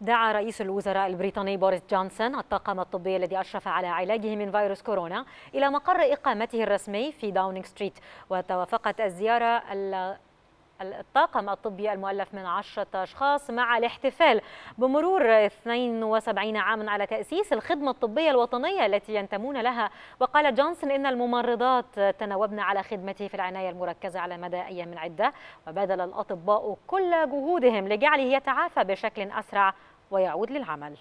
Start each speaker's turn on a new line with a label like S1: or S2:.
S1: دعا رئيس الوزراء البريطاني بوريس جونسون الطاقم الطبي الذي أشرف على علاجه من فيروس كورونا إلى مقر إقامته الرسمي في داونينغ ستريت وتوافقت الزيارة الطاقم الطبي المؤلف من عشرة أشخاص مع الاحتفال بمرور 72 عاما على تأسيس الخدمة الطبية الوطنية التي ينتمون لها وقال جونسون إن الممرضات تناوبن على خدمته في العناية المركزة على مدى أيام عدة وبذل الأطباء كل جهودهم لجعله يتعافى بشكل أسرع ويعود للعمل